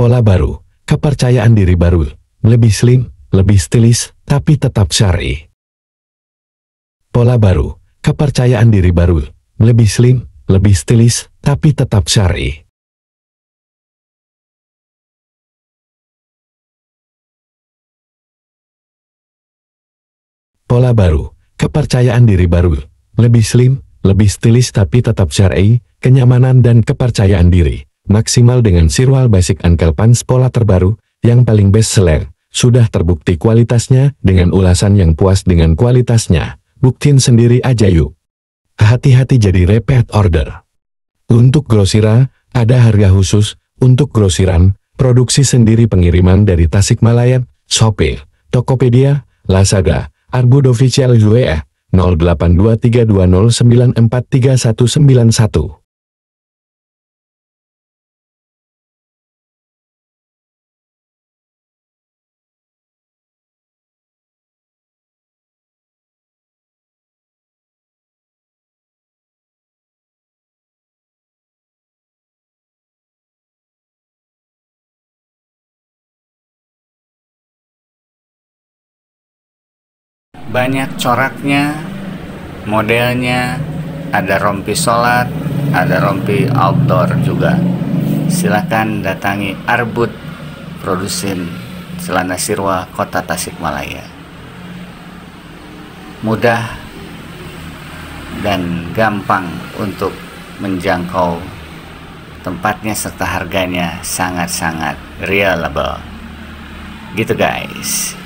pola baru, kepercayaan diri baru, lebih slim, lebih stilis, tapi tetap syari. Pola baru, kepercayaan diri baru, lebih slim, lebih stilis, tapi tetap syari. Pola baru, kepercayaan diri baru, lebih slim, lebih stilis tapi tetap syar'i, kenyamanan dan kepercayaan diri, maksimal dengan Sirwal Basic ankle Pants pola terbaru, yang paling best seller. Sudah terbukti kualitasnya, dengan ulasan yang puas dengan kualitasnya. buktin sendiri aja yuk. Hati-hati jadi repeat order. Untuk grosira, ada harga khusus, untuk grosiran, produksi sendiri pengiriman dari Tasikmalaya, Shopee, Tokopedia, Lazada, Arbud Official UE 082320943191. banyak coraknya, modelnya, ada rompi sholat, ada rompi outdoor juga. silahkan datangi Arbut Produsen Celana Sirwa Kota Tasikmalaya. Mudah dan gampang untuk menjangkau tempatnya serta harganya sangat-sangat reliable. Gitu guys.